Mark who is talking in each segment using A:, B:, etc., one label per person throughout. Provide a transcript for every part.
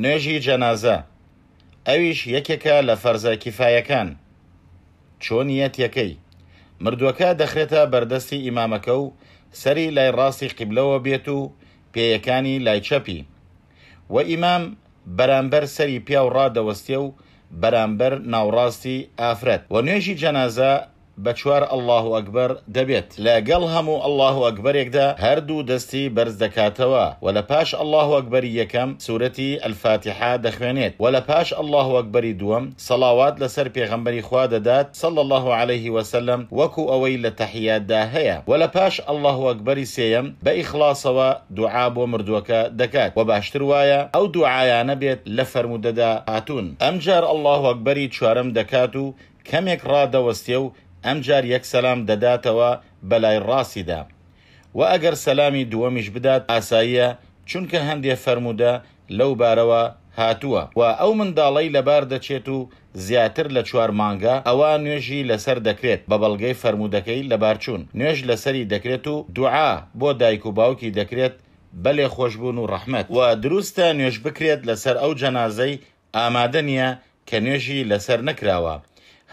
A: نوێژی جەنازە ئەویش یەکێکە لە فەرزە کیفایەکان چۆنیەت یەکەی مردووەکە دەخرێتە بەردەستی ئیمامەکە و سەری لای ڕاستی قیبلەوە بێت و پێیەکانی لایچەپی و ئیمام بەرامبەر سەری پیا و ڕادەوەستێ و بەرامبەر ناوڕاستی ئافرەت و نوێژی جەنازە بە چوار ئەله ئەکبەر دەبێت لەگەڵ هەموو ئەله ئەکبەرێکدا هەردوو دەستی بەرز دەکاتەوە و لە پاش ئەله ئەکبەری یەکەم سوورەتی ئەلفاتیحا دەخوێنێت و لە پاش ئەله ئەکبەری دووەم سەڵاوات لەسەر پێغەمبەری خوا دەدات سەڵ الله عليه وسلم وەکو ئەوەی لە تەحیاتدا هەیە و لە پاش ئەله ئەکبەری سێەم بە ئیخلاسەوە دوعا بۆ مردووەکە دەکات و باشتر وایە ئەو دوعایانە بێت لە فەرمودەدا هاتوون ئەمجار ئەله ئەکبەری چوارم دەکات و کەمێک ڕادەوەستێ و ئەم جار یەک سەسلام دەداتەوە بەلای ڕاستیدا و ئەگەر سەلامی دووەمیش بدات ئاساییە چونکە هەندێک فەرموودە لەو بارەوە هاتووە و ئەو منداڵی لەبار دەچێت و زیاتر لە چوار مانگە ئەوە نوێژی لەسەر دەکرێت بە بەڵگەی فەرمودەکەی لەبارچوون نوێژ لەسەری دەکرێت و دوعا بۆ دایک و باوکی دەکرێت بەلێ خۆشببوون و ڕەحمەت و دروستە نوێژ بکرێت لەسەر ئەو جەنازەی ئامادە نیە کە نوێژی لەسەر نکراوە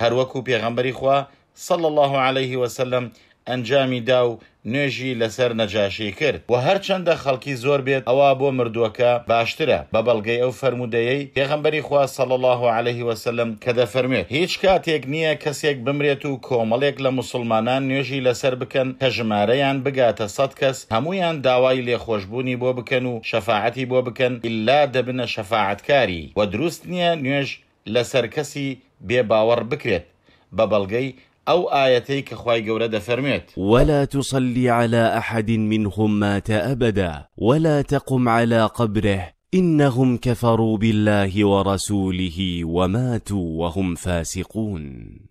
A: هەروەک و پێغەمبەری خوا سەڵ الله عليه وسلم ئەنجامی دا و نوێژی لەسەر نەجاشی کرد و هەرچەندە خەڵکی زۆر بێت ئەوا بۆ مردووەکە باشترە بە بەڵگەی ئەو فرەرمودەیەی پێغمبەری خوا سەڵ الله عليه وسلم کە دەفەرمێت هیچ کاتێک نییە کەسێک بمرێت و کۆمەڵێک لە مسلمانان نوێژی لەسەر بکەن کە ژمارەیان بگاتە سەد کەس هەمویان داوای لێخۆشببوونی بۆ بکەن و شەفاعتی بۆ بکەن ئللا دەبنە شەفاعتکاری و دروست نییە نوێژ لەسەر کەسی بێ باوەڕ بکرێت بە بەڵگەی أو آيتيك خواي خی گەورە ولا تصلي على أحد منهم مات أبدا ولا تقم على قبره إنهم كفروا بالله ورسوله وماتوا وهم فاسقون